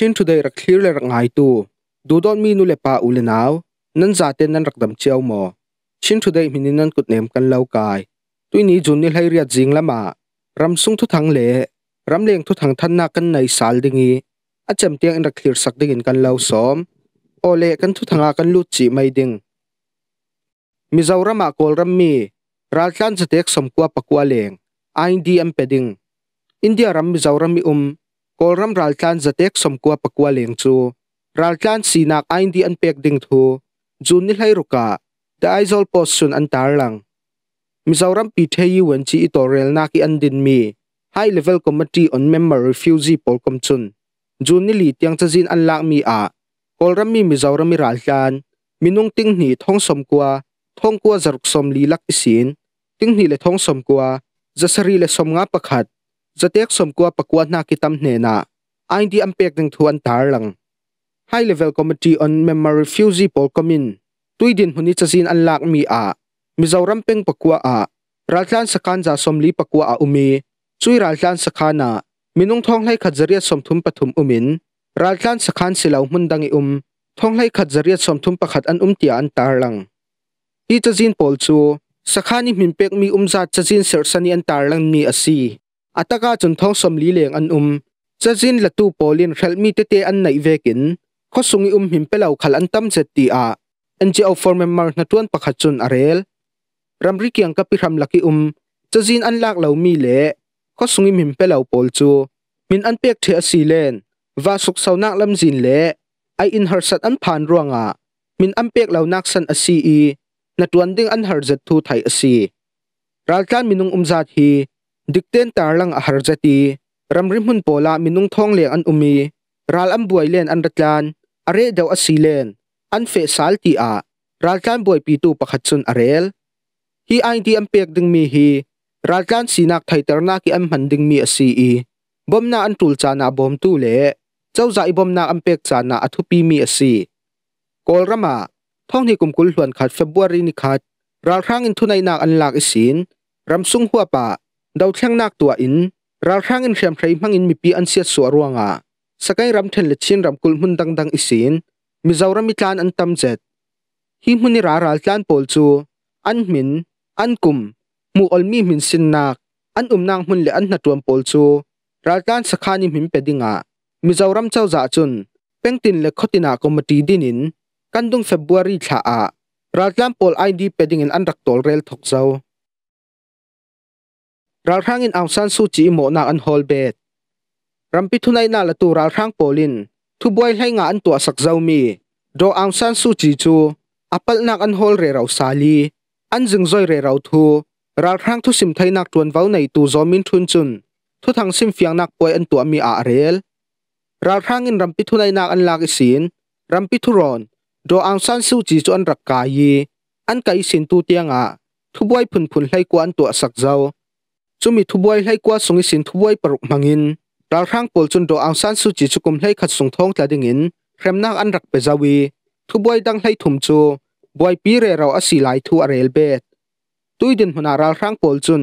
ชินทุดยรักเคลียร์เลยรักง่ายตูดูดอนมีนุเลปาอุลนาว นั่นจ่าเต้นนั่นรักดำเจียวมอ ชินทุดยมินินนั่นกุดเนมกันเล่ากายตัวนี้จุนนี่ให้เรียดจิงละมารำซุงทุทังเลรำเลงทุทังทันนากันในสาลดิงี อาจารย์เตียงอินรักเคลียร์สักดิ่งกันเล่าซ้อมโอเลกันทุทังอากันลุจิไม่ดิงมิจาวระมากอลรำมีรัฐบานจะเด็กสมกว่าปกวาเลงไอ้ดีอันเป็ดิงอินเดียรำมิจาวระมีอุ้มกอลรัมรัลตันจะเทคสมกัวปกวาเลียงจูรัลตันสีนักออ้ดีอันเปียกดิ่งทูจูนิลไฮรุกะได้ไอโซลโพสชันอันตารังมิซาวรัมปีเทย์วันจีอิตอเรลนักอันดินมีไฮเลเวลคอมมิตี้ออนเมมเบอร์รีฟิวซีพอลคอมชุนจูนิลีที่ยังจะจินอันลักมีอากอลรัมมีมิซาวรัมมีรัลตันมินุงติ้งหนีท้องสมกัวท้องกัวจะรุกสมลีลักอิสินติ้งหนีเลท้องสมกัวจะสรีเลสมงาประคัด Zatiak somkua pakwa na kitam nena. Ain di ampek ng tuan tar lang. High Level Committee on Memory Refugee Paul Comin. Tuy din huni chasin an lak mi a. Mizoram peng pakwa a. Raltlan sakan za somli pakwa a umi. Chui raltlan sakana. Minung thong lai khadzariat somthum pathum umin. Raltlan sakan silaw mundang i um. Thong lai khadzariat somthum pakhat an umtia an tar lang. Di chazin Paul chu. Sakani minpek mi umzat chazin sani an tar lang mi asi. อัตกาจนท้องสมลีเลียงอันอุมจะจินละตูปอลินเคลมีเตเตอันไหนเวกินข้อสงอุมหิมเปล่าขลันตั้มเจตีอาอันจะเอาฟอร์มมาร์นตวนปะขัดจนอะเรลรำริกยังกับพิรำลักอุมจะจินอันลักเหล่ามีเล่ข้อสงอุมหิมเปล่าปอลจู มินอันเปียกเทอสีเลนว่าสุขสาวนักลำจินเล่ไออินฮาร์สัตอันผ่านร่วงอามินอันเปียกเหล่านักสันอสีอีนตวนดิ้งอันฮาร์เจตูไทยอสีรัลการมินุงอุมจัดฮีดิกเตนตาลังอาหารจตีรำริมหุ่นโปลามินุงทองเลียงอันอุมีรัลอันบวยเลนอันรัลานอเรเดวอสีเลนอันเฟสัลตีอารัจันบวยปีตูปะขัดสุนอเรลฮีไอทีอันเปียกดึงมีฮีรัจันสีนักไทยตอร์นักอันมันดึงมีอสีอีบอมนาอันตุลจานาบอมตูเล่เจ้าใจบอมนาอันเปียกจานาอัทุปีมีอสีโกลรามาท้องที่กุมกุลหวนขัดเฟบรุรีนิขัดรัลครั้งอินทุนัยนาอันหลักอิสินรำซุงหัวปาดาวเชียงนักตัวอินราช่างอินเชียมใช้มังอินมีปีอันเสียสัวรวงอ่ะสกายรำเทนเลชินรำกุลมุนดังดังอิสินมิจาวรมิจานอันตำเจ็ดฮิมุนิราราจานปอลจูอันมินอันกุม มูอลมีมินสินนักอันอุมนางมุนเลอันนัดรวมปอลจูราจานสกานิมิมเปดิงอ่ะมิจาวรำเจ้าจ่าจุนเป็งตินเลขตินาคอมตีดินิน กันดุงเฟบรุรีชาอ่ะราจานปอลไอดีเปดิงอันรักตอลเรลทกเจ้ารัลทางอินอังซันซูจีโมนาอันฮอลเบดรัมปิทุนัยนาละตูรัลทางโปลิน ทุบวยให้งานตัวสักเจ้ามีโดอังซันซูจีจูอัปเปิลนักอันฮอลเรราซาลี อันจึงจอยเรราทูรัลทางทุสิมไทยนักตวนเว้าในตูจอมินทุนจุนทุทางสิมฟียงนักป่วยอันตัวมีอาเรลรัลทางอินรัมปิทุนัยนาอันลากิสินรัมปิทุรอนโดอังซันซูจีจูอันรักกายีอันไกสินตูเตียงอ่ะทุบวยพุนพุนให้กวนตัวสักเจ้าจุมิทุบวยให้กวาดส่งสินทุบวยปรุมังอินเรารั้งปอลจุนโดเอาสันสุจิจุกุมให้ขัดส่งท้องแต่ดิ่งินเริมนากอันรักเปจาวีทุบวยดังให้ถุมจูบวยปีเรเราอสีหลายทัวเรลเบดตุยดินหัวนาเรารั้งปอลจุน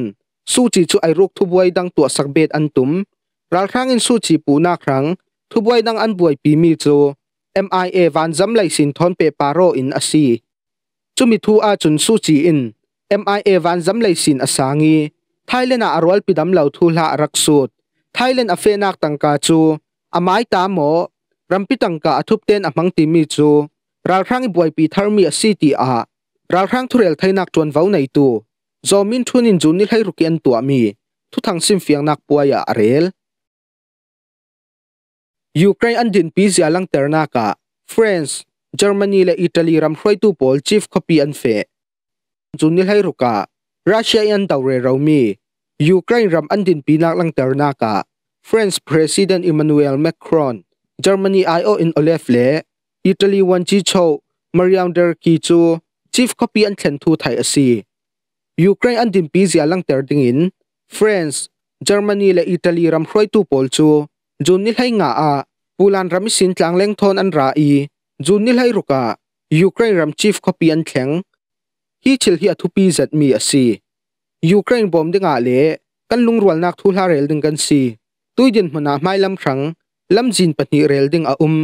สุจิจุไอรุกทุบวยดังตัวสักเบดอันตุมเรารั้งอินสุจิปูนาครั้งทุบวยดังอันบวยปีมีจู MIA วันจำไหลสินทอนเปปารออินอสีจุมิทอาจุนสุจิอิน MIA วันจำไหลสินอสางีทยเลนอารวลปิดำเหล่าทูลารักสูดไทยเลนอเฟนักตังกาจูอมาตามหรัมปิตังกาอทุบเต้นอมังติมิจูราครั้งบวยปีทารมีอสีตีอาราครังทุเรลไทยนักจวนเฝ้าในตัวโจมินทุนินจุนนิไลรุกเอนตัวมี ทุทังซิมฟียงนักปวยอาเรลยูเครนดินปีเสียลังเตอร์นากาฟรานซ์เยอรมนีและอิตาลีรัมรวยตูปอลชีฟคอปีอันเฟจุนนิไลรุการัสเซียอันเตาเรเรามียูเครนรำอันดินปีนักลังเตอร์นากาฟรานซ์ประธานอิมมานูเอลแมครอนเยอรมนีไอโออินโอเลฟเลอิตาลีวันจีโชมาริอันเดอร์กิจูจีฟคอปีอันเทนทูไทยอซียูเครนอันดินปีเสียลังเตอร์ดิงินฟรานซ์เยอรมนีและอิตาลีรำครอยตูโปลจูจูนิลไหงาอาปูลานรำมิสินจางเล้งทอนอันราอีจูนิลไหรุกายูเครนรำจีฟคอปีอันแข็งฮีเชลฮีอทุปีจัดมีอสียูเครนบอมดึงอาเล่กันลุงรัวนักทุลาเรลดึงกันสีตุยเดินมานาไม่ลำครั้งลำจินปนีเรลดึงอาอุม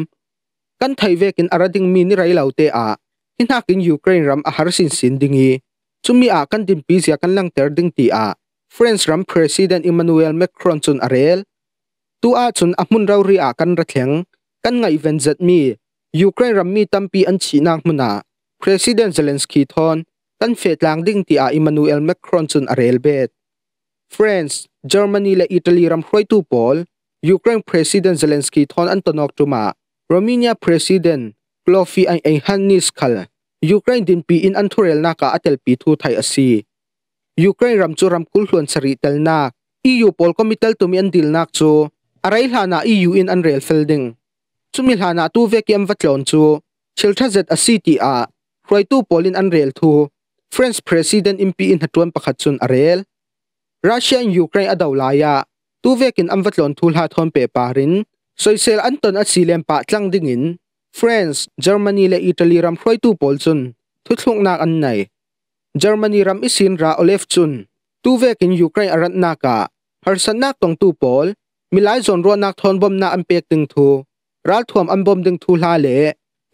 กันไทยเวกินอาระดึงมีนิไรเหล่าเตอาที่นักินยูเครนรัำอาหารสินสินดึงอีจุมีอากันดิมปีเสียกันลังเตอร์ดึงตีอาฟรานซ์รัำประธานอิมมานูเอลแมครอนจุนอาเรลตัวอาจุนอามุนราวรีอากันระแข็งกันไงเวนจัดมียูเครนรำมีตั้มปีอันชีนักมนาประธานเซเลนสกีทอน kan fet lang ding ti a Emmanuel Macron chun a rel bet. France, Germany le Italy ram hroi tu pol, Ukraine President Zelensky thon an tonok tuma, Romania President Klofi ang ang hanis kal, Ukraine din pi in anturel na ka atel pi thu thai asi. Ukraine ram chu ram kul sari tel na, EU pol komitel tumi an dil nak chu, arai hana EU in an rel felding. Chumil hana tu ve kem vatlon chu, chiltha a city a, roi tu polin an rel thu, ฟรานซ์ประธานอิมพีอินฮัตวันประกาศชนอเรลรัสเซียยูเครนอดาวลายาตัวเวกินอัมวัตลอนทูลฮัตฮอนเปปารินโซเซลอันตันอัศิเลมปะจังดิงินฟรานซ์เยอรมนีและอิตาลีรัมคว้ยตูปอลซชนทุกทุกนาอันไหนเยอรมนีรัมอิสินราโอเลฟซชนตัวเวกินยูเครนอรันนาคาฮาร์สันนักตงตูปอลมิลไลซอนรัวนักทอนบอมนาอันเปกดึงทูรัลทวมอันบอมดึงทูลาเล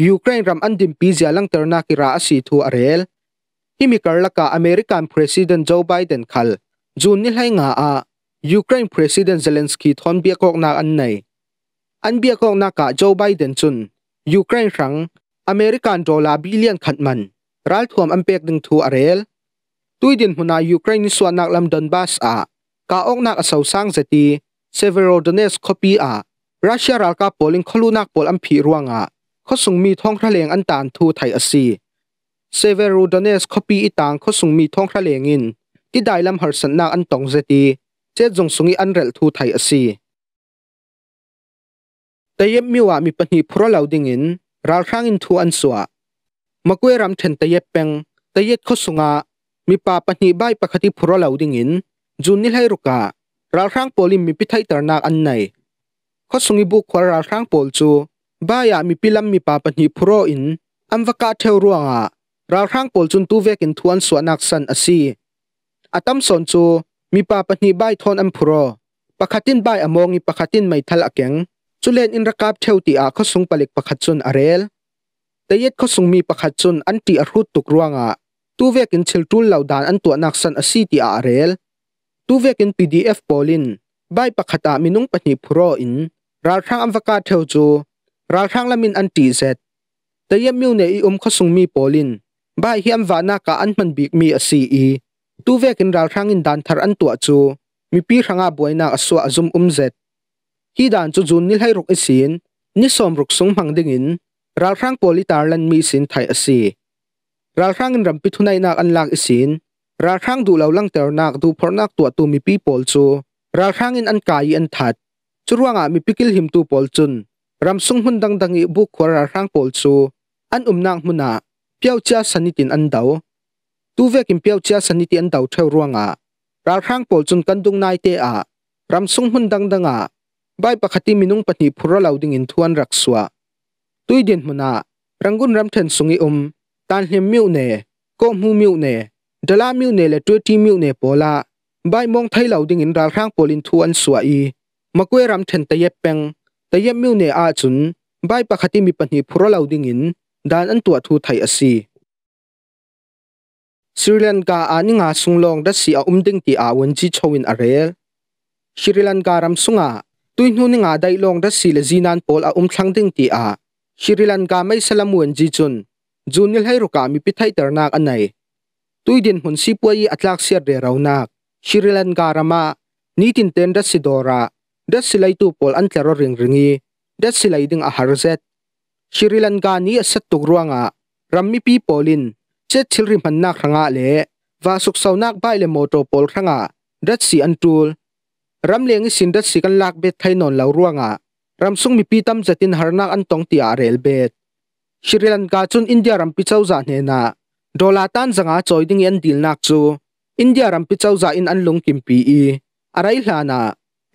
ยูเครนรัมอันดิมปีเซีลังเตอร์นาคิราอัศิทูอเรลฮิมิกรลกาอเมริกันประธานโจไบเดนคัลจูนนิลไหงาอายูเครนประธานเซเลนสกีทอนเบียกอกนาอันไหนอันเบียกอกนากาโจไบเดนจุนยูเครนรังอเมริกันดอลลาร์บิลเลียนขัดมันรัลทวมอันเป็กดึงทูอารเอลตุยดินหุนายูเครนส่วนนักลำดอนบาสอากาอกนักอสาสังเซตีเซเวโรดเนสคอปีอารัสเซียรัลกาโปลิงคลูนักโปลอันผีรวงอาเขาส่งมีท้องทะเลอันตานทูไทยอซีเซเวรูดเนสคปีอีต่างเขาสุงมีท้องทะเลงินที่ได้ลำหรสันนาอันตองเจตีเจ็ดจงสุงอันเรลทูไทยอสีแต่เย็บมีว่ามีปัญหาพระเหล่าดิ่งินราครั้งอินทูอันสวะมากวยรำเทนแต่เย็บเป็งแต่เย็เขาสุงอามีป่าปัญหาใบปกติพระเหล่าดิ่งินจุนนิให้รุกะราครั้งโพลิมมีพิทัยตรนาอันไหนเขาสุงอีบุควาราครั้งโพลจูบ้ายามีพิลัมมีป่าปัญหาพระอินอันวกาเทวรัวงะราครั้งปอลจุนตูเวกินทวนสวนนักสันอาศีอาตัมสนจูมีปาปนีใบทอนอัมพรอปะขัดินใบอมองีปะขัดินไม่ทะลกเกงจุเลนอินรักาบเทวติอาเขาสงปลิกปะขัดจนอเรลแต่เย็ดเขาสงมีปะขัดจนอันตีอรุตตุกรวงอ่ะตูเวกินเชลตูเหล่าดานอันตัวนักสันอาศีติอาเรลตูเวกินพีดีเอฟปอลินใบปะขัดามินุงปนีพรออิน ราครั้งอัมวกาเทวจูราครั้งละมินอันตีเซตแต่เย็ดมิวเนอีอมเขาสงมีปอลินบ่ายเฮียมวานาคาอันมันบีกมีอสีอีตูเวกินราทังอินดันทารันตัวจูมีปีรังอาบวยนาอสวะซุมอุมเซตฮีดันจูจูนิลให้รุกอสินนิสอมรุกสงพังดิ่งิน ราทังโพลิตาลันมีสินไทยอสีราทังอินรัมปิทุนัยนาอันลากอสินราทังดูเหล่าลังเตอร์นักดูพรนักตัวตูมีปีโพลจูราทังอินอันกายอันทัดจูรวงอามีปิกิลหิมตูโพลจุนรำสงหุนดังดังอีบุกควราทังโพลจูอันอุมนางมุนาเปียวเจ้าสันนิตินอันเดา ตูเวกินเปียวเจ้าสันนิตินอันเดาเทวารวงอ่ะรารังปอลจนกันดุงนายเตอ่ะรำสุงหุนดังดังอ่ะใบปะขติมินุงปนิพุระเหล่าดิ่งินทวนรักสวะตุยเดินมนารังกุนรำเทนสุงอิอมตันเฮมมิวเน่โกมูมิวเน่ดลามิวเน่และตัวทีมิวเน่ปอลาใบมองไทยเหล่าดิ่งินรารังปอลินทวนสวะอีมากวยรำเทนตะเยเป็งตะเย็มิวเน่อาจุนใบปะขติมีปนิพุระเหล่าดิ่งินด้านอันตัวทูไทยอสีศิริลันกาอันงาสุงลงดัชเชียอุ้มดึงตีอาวุนจีชวินอเรลศิริลันการัมสุงาตุยนูนิงาได้ลงดัชเชียเลจีนันพอลอุ้มทังดึงตีอาศิริลันกาไม่สลามวันจีจุนจุนยลให้รุกามีพิทัยตระหนักอันไหนตุยเดินหุ่นสิบ่วยอัตลักษณ์เสียเรานักศิริลันการามานี่ตินเต้นดัชเชียดอระดัชเชียไลตูพอลอันเทอร์ริงริงีดัชเชียดึงอาหารเซตชิริลันกานี้ัสตุกรัวงะรัมมิปีโปลินเจ็ดชิริมันนักรังอาเล่วาสุกสาวนักใบเลมโตโปลรังอาดัตสีอันตูลรัมเลียงสินดัตสีกันลักเบ็ดไทยนนเลารวงะรัมซุงมีปีตั้มจัดินหารนักอันตองตีอาเรลเบ็ดชิริลันกาจุนอินเดียรัมพิเจ้าจานเนนาดอลลาร์ตันสังอาจอยดิ้งยันดิลนักจูอินเดียรัมพิเจ้าจาอินอันลงกิมปีอีอะไรลานะ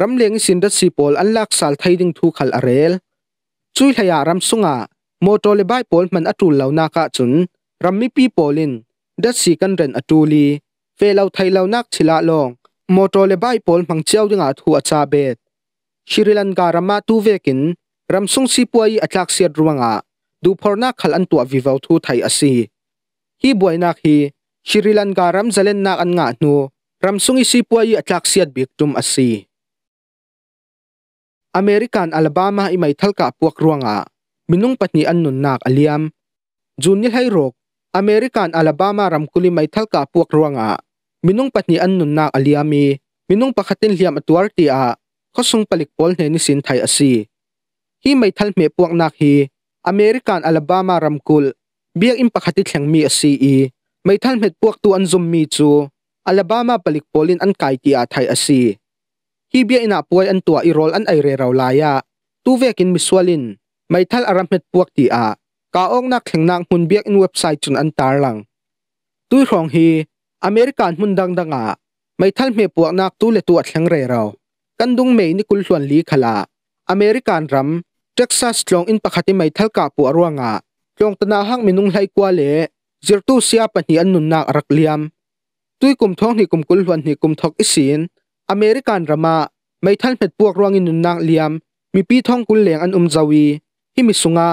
รัมเลียงสินดัตสีโปลอันลักสาลไทยดิ้งทูขลอาเรลช่วยขยารำสุงะโมโตเลบายพอลมันอตุลเล่านักจุนรำมีปีพอลินดัสีกันเรนอตุลี เฟลเอาไทยเล่านักชิลาลอง โมโตเลบายพอลมังเจ้าดึงอาทัวชาเบตชิริลันการมาตูเวกินรำสุงสีปวยอัจักเสียดรวงะดูพอรนักขลันตัววิวาทูไทยอสีฮีบวยนักฮีชิริลันการมเจเลนนักอันงาะนูรำสุงอิสีปวยอัจักเสียดบิกตุมอสี American Alabama imay talka puak ruanga. Minung patni annun nak aliam. Junil hayrok. American Alabama ramkuli may talka puak ruanga. Minung patni annun nak aliami. Minung pakatin liam atuarti a. Kosong palikpol ni nisin asi. Hi may talme puak nak hi. American Alabama ramkul. Biyak impakatit lang mi asi i. May talmet puak tuan mi chu. Alabama palikpolin an kaiti atay asi. ฮีเบียอินาป่วยอันตัวอิรอลอันไอเรราลายะตูเวกินมิสวลินไม่ทัลอารัมเพ็ดพวกตีอากาองนักแข่งนางหุ่นเบียกอินเว็บไซต์จนอันตาลังตู้ของฮีอเมริกันมุ่นดังดังอาไม่ทัลเมปวกนักตู้เลตัวแข่งเรรากันดุงเมย์นิคุลส่วนลีขลาอเมริกันรัมเท็กซัสลองอินปะคติไม่ทัลกาปัวรัวงอาลองตนาหังมินุงไลกวาเลจิรตูเซียปันฮีอันนุนนักรักเลียมตุยกุมท้องนี่กุมกุลวันนี่กุมทอกอิสินอเมริกันรามาไม่ทันเป็ดปวกรวงอินุนักเลียมมีปีท่องกุลเลียงอันอุมจาวีฮิมิสุงะ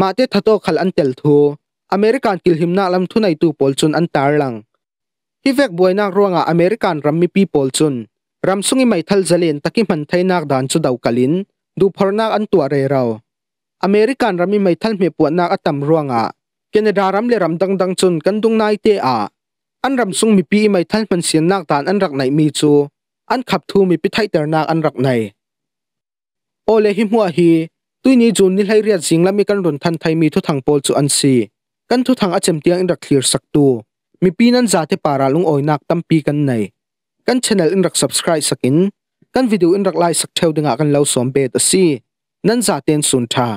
มาเตทัตโตขัลอันเตลทูอเมริกันกิลหิมนากลำทุนไอตูปอลจุนอันตารลังฮิเวกบวยนักรวงอเมริกันรัมมีปีปอลจุนรัมสุงิไม่ทัลเจเลนตะกิมันไทยนักดานสุดาวกลินดูพอนักอันตัวเรเราอเมริกันรัมมีไม่ทัลเมปวดนักอัตมรวงอ่ะเกณฑ์ดารัมเลรัมดังดังจุนกันดุงนายเตอะอันรัมสุงมีปีไม่ทัลมันเสียนักดานอันรักในมีจูอันขับทูมีพิทัยเตอร์นาอันรักในโอเลหิมัวฮีตุยนี้จูนนิไลเรียดสิงและมีการรนทันไทยมีทุทางโปลจูอันซีกันทุทางอาจมเตียงอินรักเคลียร์สักตูมีปีนั้นจาที่ปาราลุงโอยนักตั้มปีกันในกันชแนลอินรักสับสไครต์สักินกันวิดีโออินรักไลค์สักเทวดึงอากันเล่าสมเบตซีนั้นจาเตียนสุนทา